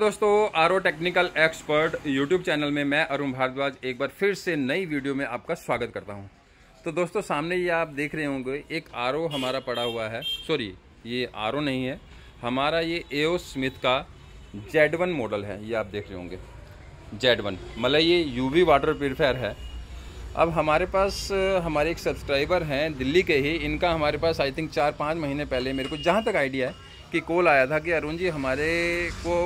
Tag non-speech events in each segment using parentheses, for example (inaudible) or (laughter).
दोस्तों R technical expert YouTube channel में मैं अरुण भारद्वाज एक बार फिर से नई वीडियो में आपका स्वागत करता हूं तो दोस्तों सामने ये आप देख रहे होंगे एक आर हमारा पड़ा हुआ है सॉरी ये आर नहीं है हमारा ये एओ स्मिथ का जेड वन मॉडल है ये आप देख रहे होंगे जेड वन मतलब ये वी वाटर प्योरीफायर है अब हमारे पास हमारे एक सब्सक्राइबर हैं दिल्ली के ही इनका हमारे पास आई थिंक चार पाँच महीने पहले मेरे को जहाँ तक आइडिया है कि कॉल आया था कि अरुण जी हमारे को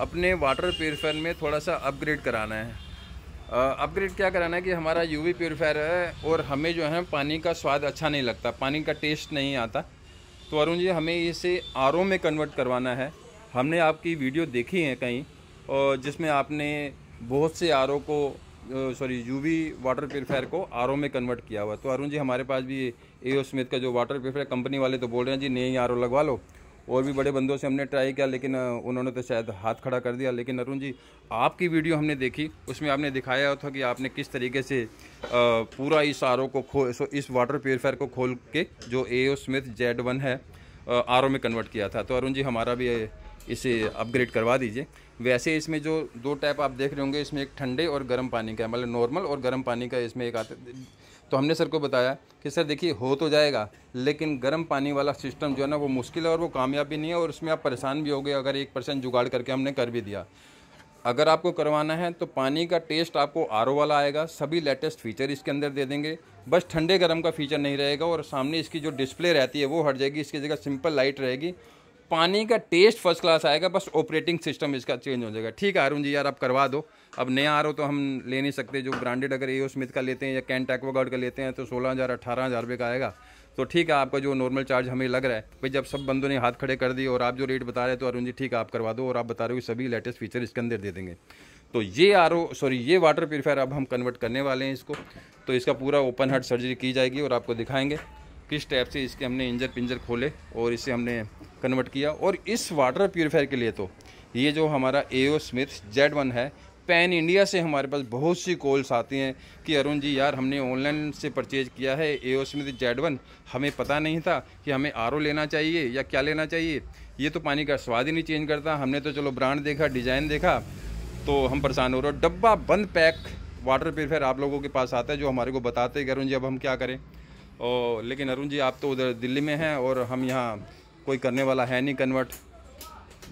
अपने वाटर प्योरीफायर में थोड़ा सा अपग्रेड कराना है अपग्रेड क्या कराना है कि हमारा यूवी प्योरीफायर है और हमें जो है पानी का स्वाद अच्छा नहीं लगता पानी का टेस्ट नहीं आता तो अरुण जी हमें इसे आर में कन्वर्ट करवाना है हमने आपकी वीडियो देखी है कहीं और जिसमें आपने बहुत से आर को सॉरी यूवी वाटर प्योरीफायर को आर में कन्वर्ट किया हुआ तो अरुण जी हमारे पास भी ए ओ स्मिथ का जो वाटर प्योरीफायर कंपनी वाले तो बोल रहे हैं जी नहीं आर लगवा लो और भी बड़े बंदों से हमने ट्राई किया लेकिन उन्होंने तो शायद हाथ खड़ा कर दिया लेकिन अरुण जी आपकी वीडियो हमने देखी उसमें आपने दिखाया था कि आपने किस तरीके से पूरा इस आर को खो इस वाटर प्योरीफायर को खोल के जो A O Smith Z one है आर में कन्वर्ट किया था तो अरुण जी हमारा भी इसे अपग्रेड करवा दीजिए वैसे इसमें जो दो टैप आप देख रहे होंगे इसमें एक ठंडे और गर्म पानी का है मतलब नॉर्मल और गर्म पानी का इसमें एक आता तो हमने सर को बताया कि सर देखिए हो तो जाएगा लेकिन गर्म पानी वाला सिस्टम जो है ना वो मुश्किल है और वो कामयाब भी नहीं है और उसमें आप परेशान भी हो गए अगर एक परसेंट जुगाड़ करके हमने कर भी दिया अगर आपको करवाना है तो पानी का टेस्ट आपको आर वाला आएगा सभी लेटेस्ट फीचर इसके अंदर दे देंगे बस ठंडे गर्म का फीचर नहीं रहेगा और सामने इसकी जो डिस्प्ले रहती है वो हट जाएगी इसकी जगह सिंपल लाइट रहेगी पानी का टेस्ट फर्स्ट क्लास आएगा बस ऑपरेटिंग सिस्टम इसका चेंज हो जाएगा ठीक है अरुण जी यार आप करवा दो अब नया हो तो हम ले नहीं सकते जो ब्रांडेड अगर ए स्मिथ का लेते हैं या कैन टैक्वागार्ड का लेते हैं तो सोलह हज़ार अठारह हज़ार रुपये का आएगा तो ठीक है आपका जो नॉर्मल चार्ज हमें लग रहा है भाई जब सब बंदों ने हाथ खड़े कर दिए और आप जो रेट बता रहे हैं तो अरुण जी ठीक है आप करवा दो और आप बता रहे हो सभी लेटेस्ट फीचर इसके अंदर दे देंगे तो ये आर सॉरी ये वाटर प्योरीफायर अब हम कन्वर्ट करने वाले हैं इसको तो इसका पूरा ओपन हार्ट सर्जरी की जाएगी और आपको दिखाएंगे किस टाइप से इसके हमने इंजर पिंजर खोले और इसे हमने कन्वर्ट किया और इस वाटर प्योरीफायर के लिए तो ये जो हमारा A O Smith Z one है पैन इंडिया से हमारे पास बहुत सी कॉल्स आती हैं कि अरुण जी यार हमने ऑनलाइन से परचेज किया है A O Smith Z one हमें पता नहीं था कि हमें आर ओ लेना चाहिए या क्या लेना चाहिए ये तो पानी का स्वाद ही नहीं चेंज करता हमने तो चलो ब्रांड देखा डिज़ाइन देखा तो हम परेशान हो रहे हो डब्बा बंद पैक वाटर प्योरीफायर आप लोगों के पास आता है जो हमारे को बताते हैं कि अरुण जी अब हम क्या करें और लेकिन अरुण जी आप तो उधर दिल्ली में हैं और हम यहाँ कोई करने वाला है नहीं कन्वर्ट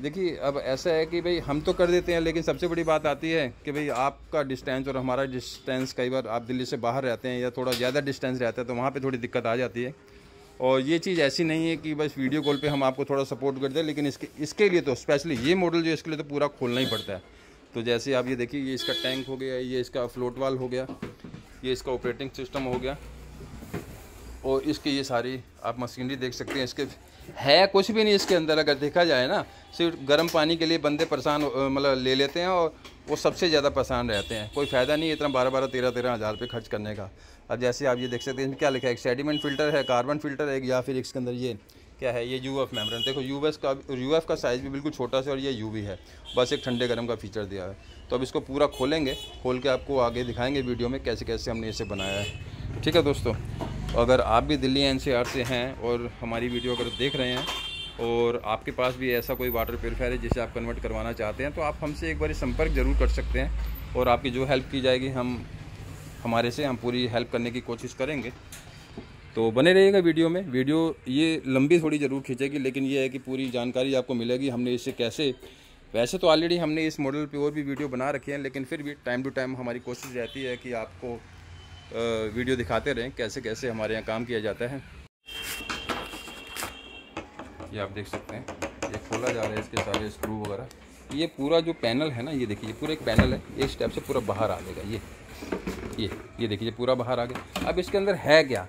देखिए अब ऐसा है कि भाई हम तो कर देते हैं लेकिन सबसे बड़ी बात आती है कि भाई आपका डिस्टेंस और हमारा डिस्टेंस कई बार आप दिल्ली से बाहर रहते हैं या थोड़ा ज़्यादा डिस्टेंस रहता है तो वहाँ पे थोड़ी दिक्कत आ जाती है और ये चीज़ ऐसी नहीं है कि बस वीडियो कॉल पे हम आपको थोड़ा सपोर्ट करते हैं लेकिन इसके इसके लिए तो स्पेशली ये मॉडल जो इसके लिए तो पूरा खोलना ही पड़ता है तो जैसे आप ये देखिए ये इसका टैंक हो गया ये इसका फ्लोट वाल हो गया ये इसका ऑपरेटिंग सिस्टम हो गया और इसके ये सारी आप मशीनरी देख सकते हैं इसके है कुछ भी नहीं इसके अंदर अगर देखा जाए ना सिर्फ गर्म पानी के लिए बंदे परेशान मतलब ले लेते हैं और वो सबसे ज़्यादा परेशान रहते हैं कोई फ़ायदा नहीं इतना बारह बारह तेरह तेरह हज़ार रुपये खर्च करने का अब जैसे आप ये देख सकते हैं इसमें क्या लिखा है एक सेडिमेंट फिल्टर है कार्बन फिल्टर है या फिर इसके अंदर ये क्या है ये यू एफ मेमरन देखो यू एस का यू एफ का साइज़ भी बिल्कुल छोटा सा और ये यू भी है बस एक ठंडे गर्म का फीचर दिया है तो अब इसको पूरा खोलेंगे खोल के आपको आगे दिखाएंगे वीडियो में कैसे कैसे हमने इसे बनाया है ठीक है दोस्तों अगर आप भी दिल्ली एन से हैं और हमारी वीडियो अगर देख रहे हैं और आपके पास भी ऐसा कोई वाटर प्योरीफायर है जिसे आप कन्वर्ट करवाना चाहते हैं तो आप हमसे एक बार संपर्क ज़रूर कर सकते हैं और आपकी जो हेल्प की जाएगी हम हमारे से हम पूरी हेल्प करने की कोशिश करेंगे तो बने रहिएगा वीडियो में वीडियो ये लंबी थोड़ी ज़रूर खींचेगी लेकिन ये है कि पूरी जानकारी आपको मिलेगी हमने इसे कैसे वैसे तो ऑलरेडी हमने इस मॉडल पे और भी वीडियो बना रखे हैं लेकिन फिर भी टाइम टू टाइम हमारी कोशिश रहती है कि आपको वीडियो दिखाते रहें कैसे कैसे हमारे यहाँ काम किया जाता है ये आप देख सकते हैं ये खोला जा रहा है इसके सारे स्क्रू वगैरह ये पूरा जो पैनल है ना ये देखिए पूरा एक पैनल है एक स्टेप से पूरा बाहर आ जाएगा ये ये ये देखिए पूरा बाहर आ गया अब इसके अंदर है क्या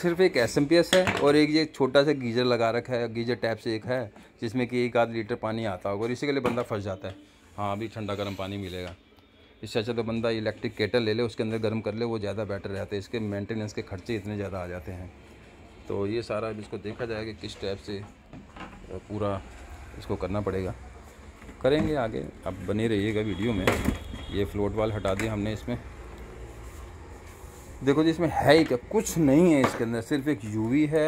सिर्फ एक एस है और एक ये छोटा सा गीज़र लगा रखा है गीज़र टाइप से एक है जिसमें कि एक आध लीटर पानी आता होगा और इसी के लिए बंदा फंस जाता है हाँ अभी ठंडा गर्म पानी मिलेगा इससे अच्छा तो बंदा इलेक्ट्रिक केटल ले ले उसके अंदर गर्म कर ले वो ज़्यादा बेटर रहता है इसके मेंटेनेंस के खर्चे इतने ज़्यादा आ जाते हैं तो ये सारा अब इसको देखा जाएगा कि किस टाइप से पूरा इसको करना पड़ेगा करेंगे आगे अब बने रहिएगा वीडियो में ये फ्लोट वाल हटा दिया हमने इसमें देखो जी इसमें है ही क्या कुछ नहीं है इसके अंदर सिर्फ एक यू है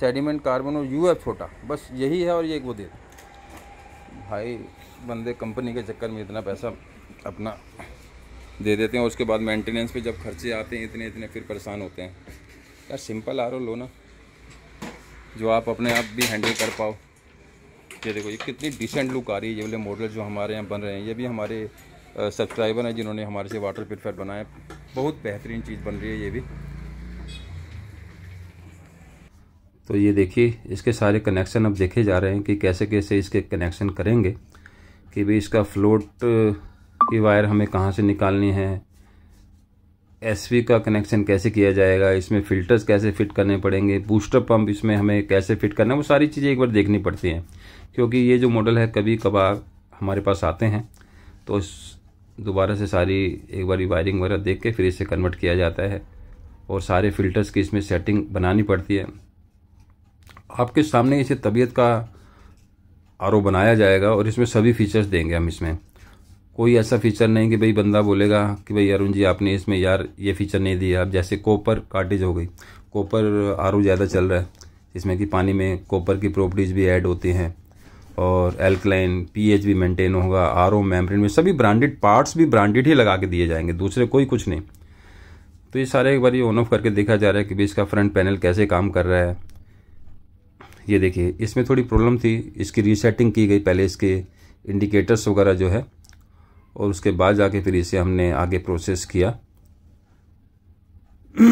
सेडिमेंट कार्बन और यू छोटा बस यही है और ये एक वो दे भाई बंदे कंपनी के चक्कर में इतना पैसा अपना दे देते हैं उसके बाद मेंटेनेंस पे जब खर्चे आते हैं इतने इतने फिर परेशान होते हैं यार सिंपल आर लो ना जो आप अपने आप भी हैंडल कर पाओ ये देखो ये कितनी डिसेंट लुक आ रही है ये वाले मॉडल जो हमारे यहाँ बन रहे हैं ये भी हमारे सब्सक्राइबर हैं जिन्होंने हमारे से वाटर प्योरीफायर बनाया बहुत बेहतरीन चीज़ बन रही है ये भी तो ये देखिए इसके सारे कनेक्शन अब देखे जा रहे हैं कि कैसे कैसे इसके कनेक्शन करेंगे कि भाई इसका फ्लोट कि वायर हमें कहाँ से निकालनी है एस का कनेक्शन कैसे किया जाएगा इसमें फ़िल्टर्स कैसे फिट करने पड़ेंगे बूस्टर पंप इसमें हमें कैसे फिट करना है वो सारी चीज़ें एक बार देखनी पड़ती हैं क्योंकि ये जो मॉडल है कभी कभार हमारे पास आते हैं तो दोबारा से सारी एक बार वायरिंग वगैरह देख के फिर इसे कन्वर्ट किया जाता है और सारे फ़िल्टर्स की इसमें सेटिंग बनानी पड़ती है आपके सामने इसे तबीयत का आर बनाया जाएगा और इसमें सभी फीचर्स देंगे हम इसमें कोई ऐसा फीचर नहीं कि भाई बंदा बोलेगा कि भाई अरुण जी आपने इसमें यार ये फीचर नहीं दिया अब जैसे कॉपर कार्टेज हो गई कॉपर आर ज़्यादा चल रहा है जिसमें कि पानी में कॉपर की प्रॉपर्टीज़ भी ऐड होती हैं और एल्कलाइन पीएच भी मेंटेन होगा आर ओ में सभी ब्रांडेड पार्ट्स भी ब्रांडेड ही लगा के दिए जाएंगे दूसरे कोई कुछ नहीं तो ये सारे एक बार ये ऑन ऑफ करके देखा जा रहा है कि भाई इसका फ्रंट पैनल कैसे काम कर रहा है ये देखिए इसमें थोड़ी प्रॉब्लम थी इसकी रीसेटिंग की गई पहले इसके इंडिकेटर्स वगैरह जो है और उसके बाद जाके फिर इसे हमने आगे प्रोसेस किया (clears throat)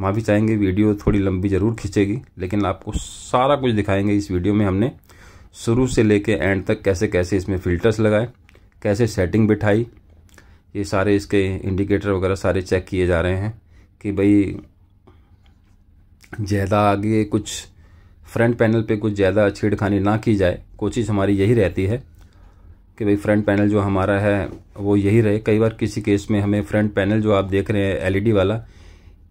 माफ़ी चाहेंगे वीडियो थोड़ी लंबी ज़रूर खींचेगी लेकिन आपको सारा कुछ दिखाएंगे इस वीडियो में हमने शुरू से लेके एंड तक कैसे कैसे इसमें फ़िल्टर्स लगाए कैसे सेटिंग बिठाई ये सारे इसके इंडिकेटर वगैरह सारे चेक किए जा रहे हैं कि भाई ज़्यादा आगे कुछ फ्रंट पैनल पे कुछ ज़्यादा छेड़खानी ना की जाए कोशिश हमारी यही रहती है कि भाई फ्रंट पैनल जो हमारा है वो यही रहे कई बार किसी केस में हमें फ्रंट पैनल जो आप देख रहे हैं एलईडी वाला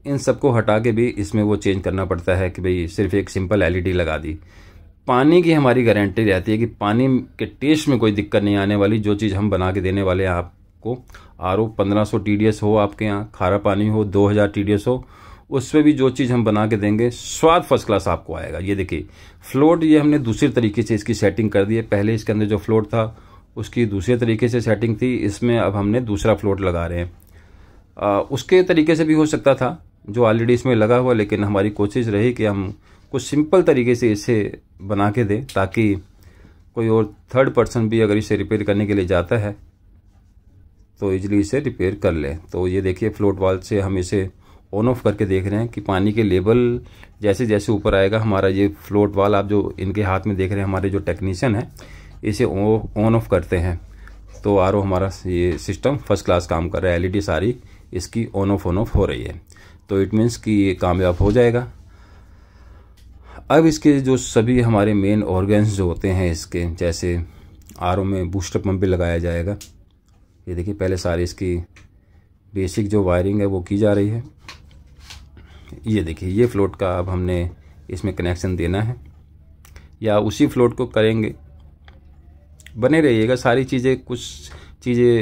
इन सबको हटा के भी इसमें वो चेंज करना पड़ता है कि भाई सिर्फ एक सिंपल एलईडी लगा दी पानी की हमारी गारंटी रहती है कि पानी के टेस्ट में कोई दिक्कत नहीं आने वाली जो चीज़ हम बना के देने वाले हैं आपको आर ओ पंद्रह सौ टी डी एस हो आपके यहाँ खारा पानी हो दो हज़ार टी डी एस हो उसमें भी जो चीज़ हम बना के देंगे स्वाद फर्स्ट क्लास आपको आएगा ये देखिए फ्लोट ये हमने दूसरे तरीके से इसकी सेटिंग कर दी है पहले इसके अंदर जो फ्लोट था उसकी दूसरे तरीके से सेटिंग थी इसमें अब हमने दूसरा फ्लोट लगा रहे हैं आ, उसके तरीके से भी हो सकता था जो ऑलरेडी इसमें लगा हुआ लेकिन हमारी कोशिश रही कि हम कुछ सिंपल तरीके से इसे बना के दें ताकि कोई और थर्ड पर्सन भी अगर इसे रिपेयर करने के लिए जाता है तो इजली इसे रिपेयर कर लें तो ये देखिए फ्लोट वाल से हम इसे ऑन ऑफ करके देख रहे हैं कि पानी के लेवल जैसे जैसे ऊपर आएगा हमारा ये फ्लोट वाल आप जो इनके हाथ में देख रहे हैं हमारे जो टेक्नीशियन है इसे ऑन ऑफ करते हैं तो आर हमारा ये सिस्टम फर्स्ट क्लास काम कर रहा है एल e सारी इसकी ऑन ऑफ ऑन ऑफ हो रही है तो इट मीन्स कि ये कामयाब हो जाएगा अब इसके जो सभी हमारे मेन ऑर्गन्स जो होते हैं इसके जैसे आर में बूस्टर पंप भी लगाया जाएगा ये देखिए पहले सारी इसकी बेसिक जो वायरिंग है वो की जा रही है ये देखिए ये फ्लोट का अब हमने इसमें कनेक्शन देना है या उसी फ्लोट को करेंगे बने रहिएगा सारी चीज़ें कुछ चीज़ें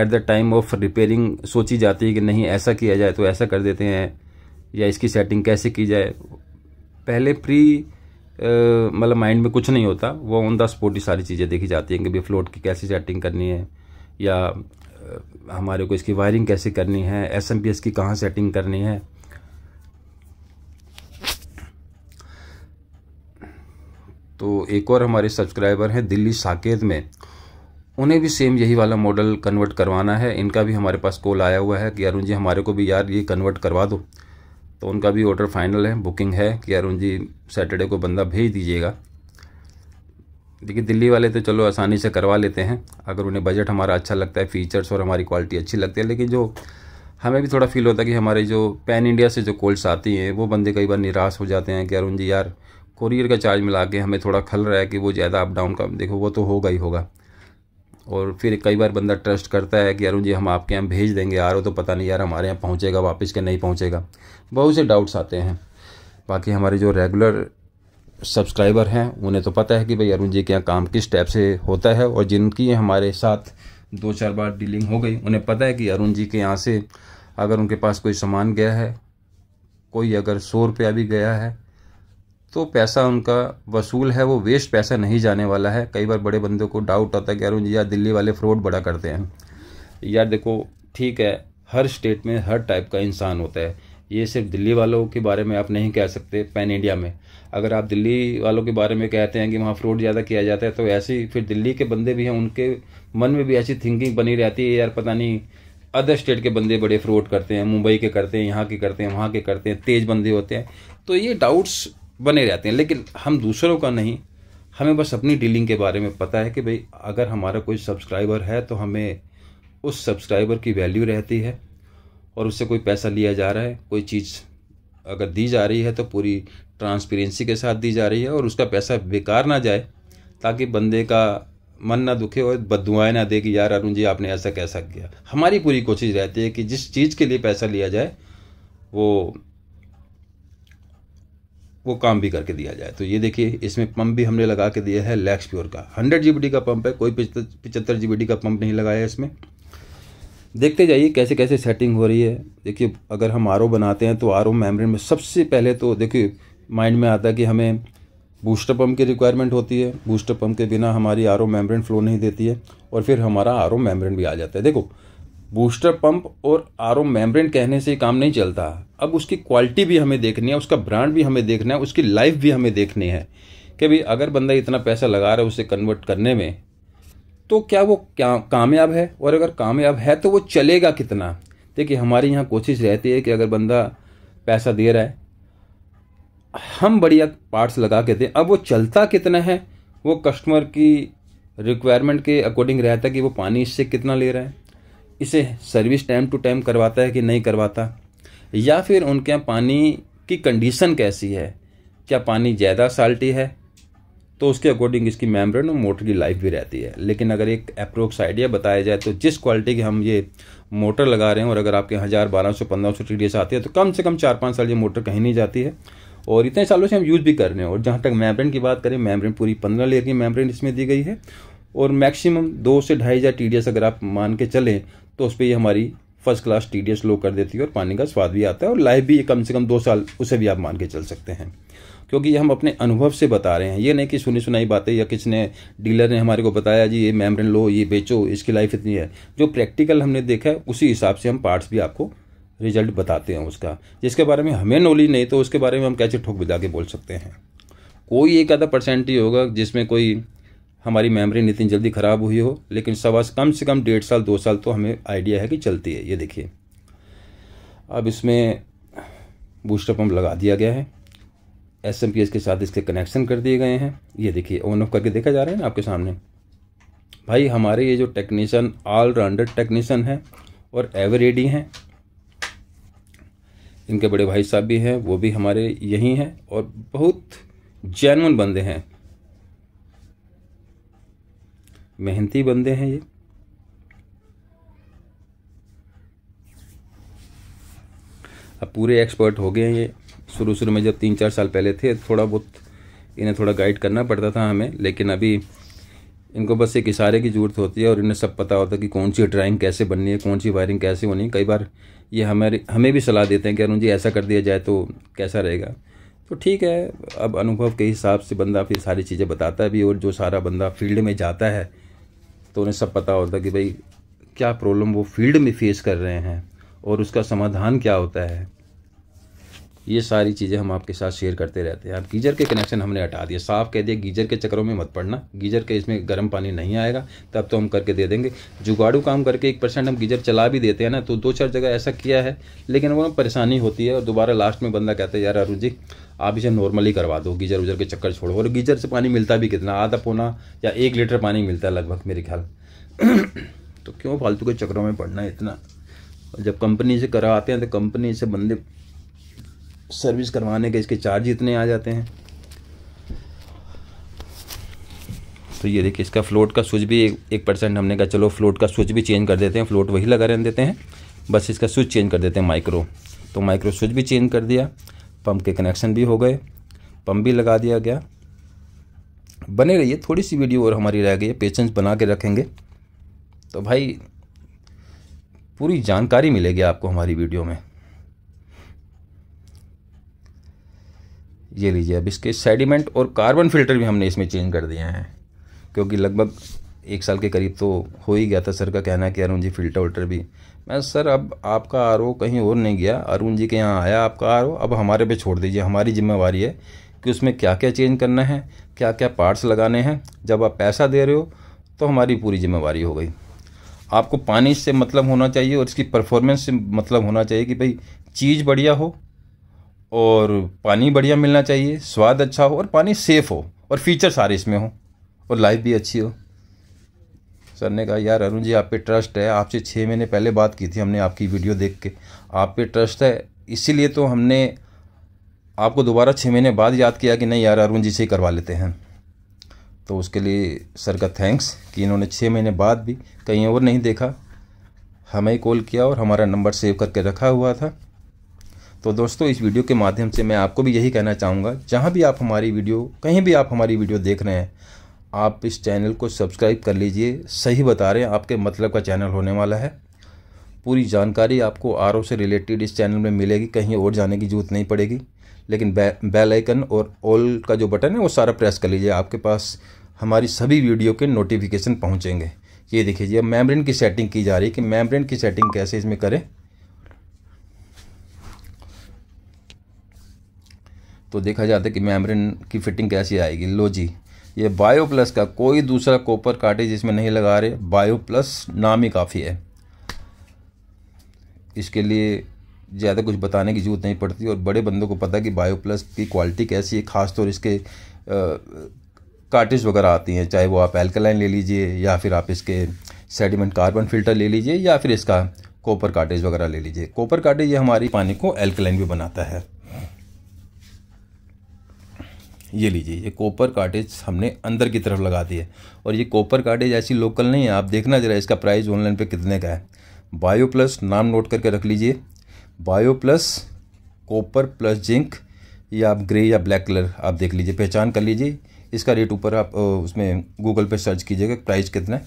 at the time of repairing सोची जाती है कि नहीं ऐसा किया जाए तो ऐसा कर देते हैं या इसकी सेटिंग कैसे की जाए पहले प्री मतलब माइंड में कुछ नहीं होता वो ऑन द स्पॉट ही सारी चीज़ें देखी जाती हैं कि भाई फ्लोट की कैसी सेटिंग करनी है या हमारे को इसकी वायरिंग कैसे करनी है एस की कहाँ सेटिंग करनी है तो एक और हमारे सब्सक्राइबर हैं दिल्ली साकेत में उन्हें भी सेम यही वाला मॉडल कन्वर्ट करवाना है इनका भी हमारे पास कॉल आया हुआ है कि अरुण जी हमारे को भी यार ये कन्वर्ट करवा दो तो उनका भी ऑर्डर फाइनल है बुकिंग है कि अरुण जी सैटरडे को बंदा भेज दीजिएगा देखिए दिल्ली वाले तो चलो आसानी से करवा लेते हैं अगर उन्हें बजट हमारा अच्छा लगता है फीचर्स और हमारी क्वालिटी अच्छी लगती है लेकिन जो हमें भी थोड़ा फील होता है कि हमारे जो पैन इंडिया से जो कॉल्स आती हैं वो बंदे कई बार निराश हो जाते हैं कि अरुण जी यार कोरियर का चार्ज मिला के हमें थोड़ा खल रहा है कि वो ज़्यादा अप डाउन का देखो वो तो होगा ही होगा और फिर कई बार बंदा ट्रस्ट करता है कि अरुण जी हम आपके यहाँ भेज देंगे यार हो तो पता नहीं यार हमारे यहाँ पहुँचेगा वापस के नहीं पहुँचेगा बहुत से डाउट्स आते हैं बाकी हमारे जो रेगुलर सब्सक्राइबर हैं उन्हें तो पता है कि भाई अरुण जी के यहाँ काम किस टाइप से होता है और जिनकी हमारे साथ दो चार बार डीलिंग हो गई उन्हें पता है कि अरुण जी के यहाँ से अगर उनके पास कोई सामान गया है कोई अगर सौ रुपया भी गया है तो पैसा उनका वसूल है वो वेस्ट पैसा नहीं जाने वाला है कई बार बड़े बंदों को डाउट होता है कि अरुण जी यार दिल्ली वाले फ्रॉड बड़ा करते हैं यार देखो ठीक है हर स्टेट में हर टाइप का इंसान होता है ये सिर्फ दिल्ली वालों के बारे में आप नहीं कह सकते पैन इंडिया में अगर आप दिल्ली वालों के बारे में कहते हैं कि वहाँ फ्रॉड ज़्यादा किया जाता है तो ऐसी फिर दिल्ली के बंदे भी हैं उनके मन में भी ऐसी थिंकिंग बनी रहती है यार पता नहीं अदर स्टेट के बंदे बड़े फ्रॉड करते हैं मुंबई के करते हैं यहाँ के करते हैं वहाँ के करते हैं तेज बंदे होते हैं तो ये डाउट्स बने रहते हैं लेकिन हम दूसरों का नहीं हमें बस अपनी डीलिंग के बारे में पता है कि भाई अगर हमारा कोई सब्सक्राइबर है तो हमें उस सब्सक्राइबर की वैल्यू रहती है और उससे कोई पैसा लिया जा रहा है कोई चीज़ अगर दी जा रही है तो पूरी ट्रांसपेरेंसी के साथ दी जा रही है और उसका पैसा बेकार ना जाए ताकि बंदे का मन ना दुखे और बदुआएँ ना दे कि यार अरुण जी आपने ऐसा कैसा किया हमारी पूरी कोशिश रहती है कि जिस चीज़ के लिए पैसा लिया जाए वो वो काम भी करके दिया जाए तो ये देखिए इसमें पंप भी हमने लगा के दिया है लैक्स प्योर का हंड्रेड जी का पंप है कोई पिचहत्तर जी का पंप नहीं लगाया इसमें देखते जाइए कैसे कैसे सेटिंग हो रही है देखिए अगर हम आर बनाते हैं तो आर मेम्ब्रेन में सबसे पहले तो देखिए माइंड में आता है कि हमें बूस्टर पम्प की रिक्वायरमेंट होती है बूस्टर पम्प के बिना हमारी आर मेम्ब्रेन फ्लो नहीं देती है और फिर हमारा आर मेम्ब्रेन भी आ जाता है देखो बूस्टर पंप और आर मेम्ब्रेन कहने से काम नहीं चलता अब उसकी क्वालिटी भी हमें देखनी है उसका ब्रांड भी हमें देखना है उसकी लाइफ भी हमें देखनी है कि भाई अगर बंदा इतना पैसा लगा रहा है उसे कन्वर्ट करने में तो क्या वो क्या कामयाब है और अगर कामयाब है तो वो चलेगा कितना देखिए हमारे यहाँ कोशिश रहती है कि अगर बंदा पैसा दे रहा है हम बढ़िया पार्ट्स लगा के दें अब वो चलता कितना है वो कस्टमर की रिक्वायरमेंट के अकॉर्डिंग रहता है कि वो पानी इससे कितना ले रहा है इसे सर्विस टाइम टू टाइम करवाता है कि नहीं करवाता या फिर उनके यहाँ पानी की कंडीशन कैसी है क्या पानी ज़्यादा साल्टी है तो उसके अकॉर्डिंग इसकी मेम्ब्रेन और मोटर की लाइफ भी रहती है लेकिन अगर एक अप्रोक्स आइडिया बताया जाए तो जिस क्वालिटी के हम ये मोटर लगा रहे हैं और अगर आपके हज़ार बारह सौ पंद्रह सौ टी आती है तो कम से कम चार पाँच साल ये मोटर कहीं नहीं जाती है और इतने सालों से हम यूज़ भी कर रहे हैं और जहाँ तक मेम्ब्रेन की बात करें मेम्ब्रेन पूरी पंद्रह लेयर की मेम्ब्रेन इसमें दी गई है और मैक्सिमम दो से ढाई हज़ार टी अगर आप मान के चलें तो उस पर ये हमारी first class T D low कर देती है और पानी का स्वाद भी आता है और लाइफ भी ये कम से कम दो साल उसे भी आप मान के चल सकते हैं क्योंकि ये हम अपने अनुभव से बता रहे हैं ये नहीं कि सुनी सुनाई बातें या किसी ने डीलर ने हमारे को बताया जी ये मेमरन लो ये बेचो इसकी लाइफ इतनी है जो प्रैक्टिकल हमने देखा है उसी हिसाब से हम पार्ट्स भी आपको रिजल्ट बताते हैं उसका जिसके बारे में हमें नॉलेज नहीं तो उसके बारे में हम कैसे ठोक बिजा के बोल सकते हैं कोई एक आधा परसेंट ही होगा जिसमें कोई हमारी मेमोरी नितिन जल्दी ख़राब हुई हो लेकिन सवा कम से कम डेढ़ साल दो साल तो हमें आइडिया है कि चलती है ये देखिए अब इसमें बूस्टर पम्प लगा दिया गया है एस के साथ इसके कनेक्शन कर दिए गए हैं ये देखिए ऑन ऑफ करके देखा जा रहा है ना आपके सामने भाई हमारे ये जो टेक्नीशियन ऑलराउंडर टेक्नीशियन हैं और एवरेडी हैं इनके बड़े भाई साहब भी हैं वो भी हमारे यहीं हैं और बहुत जैनवन बंदे हैं मेहनती बंदे हैं ये अब पूरे एक्सपर्ट हो गए हैं ये शुरू शुरू में जब तीन चार साल पहले थे थोड़ा बहुत इन्हें थोड़ा गाइड करना पड़ता था हमें लेकिन अभी इनको बस एक इशारे की ज़रूरत होती है और इन्हें सब पता होता है कि कौन सी ड्राइंग कैसे बननी है कौन सी वायरिंग कैसे होनी है कई बार ये हमारे हमें भी सलाह देते हैं कि अरुण जी ऐसा कर दिया जाए तो कैसा रहेगा तो ठीक है अब अनुभव के हिसाब से बंदा फिर सारी चीज़ें बताता है भी और जो सारा बंदा फील्ड में जाता है तो उन्हें सब पता होता कि भाई क्या प्रॉब्लम वो फील्ड में फेस कर रहे हैं और उसका समाधान क्या होता है ये सारी चीज़ें हम आपके साथ शेयर करते रहते हैं आप गीजर के कनेक्शन हमने हटा दिए साफ कह दिया गीजर के चक्करों में मत पड़ना गीजर के इसमें गर्म पानी नहीं आएगा तब तो हम करके दे देंगे जुगाड़ू काम करके एक परसेंट हम गीजर चला भी देते हैं ना तो दो चार जगह ऐसा किया है लेकिन वो परेशानी होती है और दोबारा लास्ट में बंदा कहता है यार अरुण जी आप इसे नॉर्मली करवा दो गीजर उजर के चक्कर छोड़ो और गीजर से पानी मिलता भी कितना आधा पौना या एक लीटर पानी मिलता है लगभग मेरे ख्याल तो क्यों फालतू के चक्करों में पड़ना है इतना जब कंपनी से कराते हैं तो कंपनी से बंदे सर्विस करवाने के इसके चार्ज इतने आ जाते हैं तो ये देखिए इसका फ्लोट का स्विच भी एक, एक परसेंट हमने कहा चलो फ्लोट का स्विच भी चेंज कर देते हैं फ्लोट वही लगा रहने देते हैं बस इसका स्विच चेंज कर देते हैं माइक्रो तो माइक्रो स्विच भी चेंज कर दिया पंप के कनेक्शन भी हो गए पंप भी लगा दिया गया बने रहिए थोड़ी सी वीडियो और हमारी रह गई है पेशेंस बना के रखेंगे तो भाई पूरी जानकारी मिलेगी आपको हमारी वीडियो में ये लीजिए अब इसके सेडिमेंट और कार्बन फिल्टर भी हमने इसमें चेंज कर दिए हैं क्योंकि लगभग एक साल के करीब तो हो ही गया था सर का कहना कि अरुण जी फिल्टर उल्टर भी मैं सर अब आपका आर कहीं और नहीं गया अरुण जी के यहाँ आया आपका आर अब हमारे पे छोड़ दीजिए हमारी जिम्मेवारी है कि उसमें क्या क्या चेंज करना है क्या क्या पार्ट्स लगाने हैं जब आप पैसा दे रहे हो तो हमारी पूरी जिम्मेवारी हो गई आपको पानी से मतलब होना चाहिए और इसकी परफॉर्मेंस से मतलब होना चाहिए कि भाई चीज़ बढ़िया हो और पानी बढ़िया मिलना चाहिए स्वाद अच्छा हो और पानी सेफ़ हो और फीचर सारे इसमें हो और लाइफ भी अच्छी हो सर ने कहा यार अरुण जी आप पे ट्रस्ट है आपसे छः महीने पहले बात की थी हमने आपकी वीडियो देख के आप पे ट्रस्ट है इसीलिए तो हमने आपको दोबारा छः महीने बाद याद किया कि नहीं यार अरुण जी से ही करवा लेते हैं तो उसके लिए सर का थैंक्स कि इन्होंने छः महीने बाद भी कहीं और नहीं देखा हमें कॉल किया और हमारा नंबर सेव करके रखा हुआ था तो दोस्तों इस वीडियो के माध्यम से मैं आपको भी यही कहना चाहूँगा जहाँ भी आप हमारी वीडियो कहीं भी आप हमारी वीडियो देख रहे हैं आप इस चैनल को सब्सक्राइब कर लीजिए सही बता रहे हैं आपके मतलब का चैनल होने वाला है पूरी जानकारी आपको आर से रिलेटेड इस चैनल में मिलेगी कहीं और जाने की जरूरत नहीं पड़ेगी लेकिन बे, बेल आइकन और ऑल का जो बटन है वो सारा प्रेस कर लीजिए आपके पास हमारी सभी वीडियो के नोटिफिकेशन पहुँचेंगे ये देखिए अब की सेटिंग की जा रही है कि मैमब्रेन की सेटिंग कैसे इसमें करें तो देखा जाता है कि मैमब्रेन की फिटिंग कैसी आएगी लो जी ये बायो प्लस का कोई दूसरा कॉपर कार्टेज इसमें नहीं लगा रहे बायो प्लस नाम ही काफ़ी है इसके लिए ज़्यादा कुछ बताने की ज़रूरत नहीं पड़ती और बड़े बंदों को पता है कि बायो प्लस की क्वालिटी कैसी है ख़ासतौर इसके कार्टेज वगैरह आती हैं चाहे वो आप एल्कलाइन ले लीजिए या फिर आप इसके सेडिमेंट कार्बन फिल्टर ले लीजिए या फिर इसका कॉपर कार्टेज वगैरह ले लीजिए कॉपर कार्टेज ये हमारी पानी को एल्कलाइन भी बनाता है ये लीजिए ये कॉपर कार्टेज हमने अंदर की तरफ लगा दी है और ये कॉपर कार्टेज ऐसी लोकल नहीं है आप देखना ज़रा इसका प्राइस ऑनलाइन पे कितने का है बायो प्लस नाम नोट करके रख लीजिए bio plus copper plus zinc या आप ग्रे या ब्लैक कलर आप देख लीजिए पहचान कर लीजिए इसका रेट ऊपर आप उसमें गूगल पर सर्च कीजिएगा प्राइस कितना है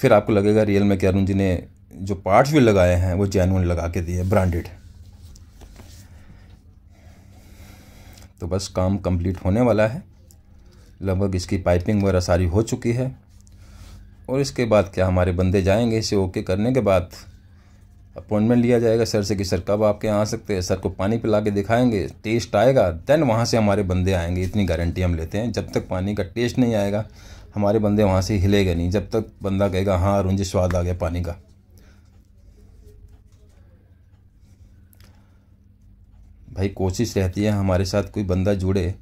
फिर आपको लगेगा रियल में क्या जी ने जो पार्ट्स भी लगाए हैं वो जैनुअन लगा के दिए ब्रांडेड तो बस काम कंप्लीट होने वाला है लगभग इसकी पाइपिंग वगैरह सारी हो चुकी है और इसके बाद क्या हमारे बंदे जाएंगे इसे ओके करने के बाद अपॉइंटमेंट लिया जाएगा सर से कि सर कब आपके यहाँ आ सकते हैं सर को पानी पिला के दिखाएंगे टेस्ट आएगा देन वहाँ से हमारे बंदे आएंगे इतनी गारंटी हम लेते हैं जब तक पानी का टेस्ट नहीं आएगा हमारे बंदे वहाँ से हिलेगा नहीं जब तक बंदा कहेगा हाँ रुंजिश स्वाद आ गया पानी का भाई कोशिश रहती है हमारे साथ कोई बंदा जुड़े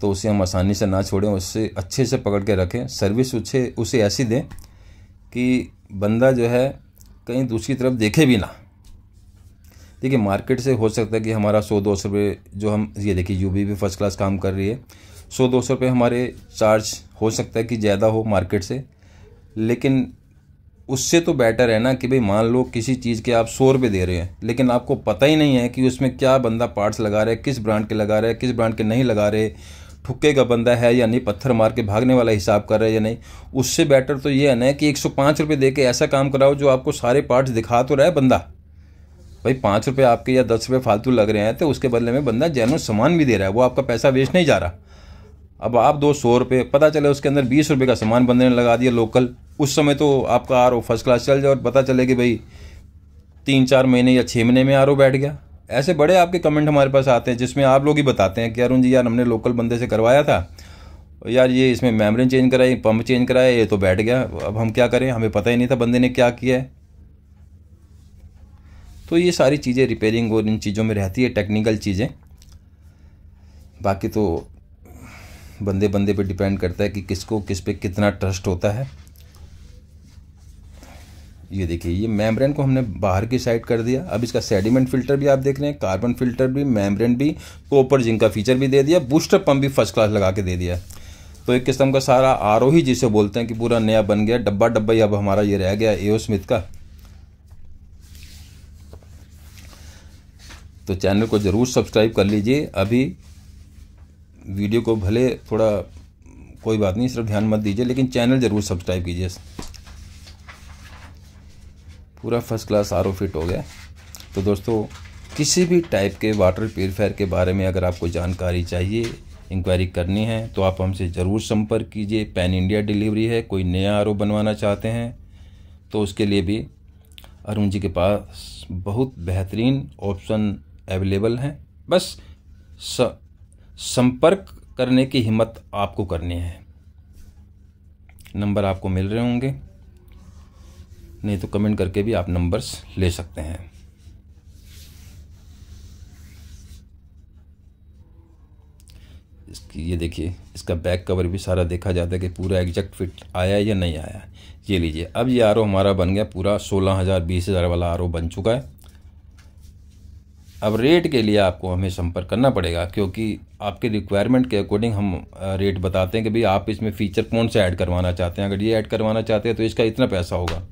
तो उसे हम आसानी से ना छोड़ें उससे अच्छे से पकड़ के रखें सर्विस उसे उसे ऐसी दें कि बंदा जो है कहीं दूसरी तरफ देखे भी ना देखिए मार्केट से हो सकता है कि हमारा सौ दो सौ रुपये जो हम ये देखिए यू भी फर्स्ट क्लास काम कर रही है सौ दो सौ रुपये हमारे चार्ज हो सकता है कि ज़्यादा हो मार्केट से लेकिन उससे तो बेटर है ना कि भाई मान लो किसी चीज़ के आप सौ रुपये दे रहे हैं लेकिन आपको पता ही नहीं है कि उसमें क्या बंदा पार्ट्स लगा रहा है किस ब्रांड के लगा रहा है किस ब्रांड के नहीं लगा रहे ठुके का बंदा है या नहीं पत्थर मार के भागने वाला हिसाब कर रहा है या नहीं उससे बेटर तो ये है ना कि एक सौ पाँच रुपये दे के ऐसा काम कराओ जो आपको सारे पार्ट्स दिखा तो रहा है बंदा भाई पाँच रुपये आपके या दस रुपये फालतू लग रहे हैं तो उसके बदले में बंदा जैनो सामान भी दे रहा है वो आपका पैसा वेस्ट नहीं जा रहा अब आप दो सौ रुपये पता चले उसके अंदर बीस रुपये का सामान बंदे ने लगा दिया लोकल उस समय तो आपका आर फर्स्ट क्लास चल जाए और पता चले कि भाई तीन चार महीने या छः महीने में आर बैठ गया ऐसे बड़े आपके कमेंट हमारे पास आते हैं जिसमें आप लोग ही बताते हैं कि अरुण जी यार हमने लोकल बंदे से करवाया था यार ये इसमें मेमरिन चेंज कराई पंप चेंज कराया ये तो बैठ गया अब हम क्या करें हमें पता ही नहीं था बंदे ने क्या किया है तो ये सारी चीज़ें रिपेयरिंग और इन चीज़ों में रहती है टेक्निकल चीज़ें बाकी तो बंदे बंदे पे डिपेंड करता है कि किसको किस पे कितना ट्रस्ट होता है ये देखिए ये मेम्ब्रेन को हमने बाहर की साइड कर दिया अब इसका सेडिमेंट फिल्टर भी आप देख रहे हैं कार्बन फिल्टर भी मेम्ब्रेन भी कोपर जिंक का फीचर भी दे दिया बूस्टर पंप भी फर्स्ट क्लास लगा के दे दिया तो एक किस्म का सारा आर ही e जिसे बोलते हैं कि पूरा नया बन गया डब्बा डब्बा ही अब हमारा ये रह गया एओ स्मिथ का तो चैनल को ज़रूर सब्सक्राइब कर लीजिए अभी वीडियो को भले थोड़ा कोई बात नहीं सिर्फ ध्यान मत दीजिए लेकिन चैनल ज़रूर सब्सक्राइब कीजिए पूरा फर्स्ट क्लास आर फिट हो गया तो दोस्तों किसी भी टाइप के वाटर प्योरीफायर के बारे में अगर आपको जानकारी चाहिए इंक्वायरी करनी है तो आप हमसे ज़रूर संपर्क कीजिए पैन इंडिया डिलीवरी है कोई नया आर बनवाना चाहते हैं तो उसके लिए भी अरुण जी के पास बहुत बेहतरीन ऑप्शन अवेलेबल हैं बस संपर्क करने की हिम्मत आपको करनी है नंबर आपको मिल रहे होंगे नहीं तो कमेंट करके भी आप नंबर्स ले सकते हैं इसकी ये देखिए इसका बैक कवर भी सारा देखा जाता है कि पूरा एग्जैक्ट फिट आया या नहीं आया ये लीजिए अब ये आर हमारा बन गया पूरा सोलह हज़ार बीस हज़ार वाला आर बन चुका है अब रेट के लिए आपको हमें संपर्क करना पड़ेगा क्योंकि आपके रिक्वायरमेंट के अकॉर्डिंग हम रेट बताते हैं कि भाई आप इसमें फ़ीचर कौन सा ऐड करवाना चाहते हैं अगर ये ऐड करवाना चाहते हैं तो इसका इतना पैसा होगा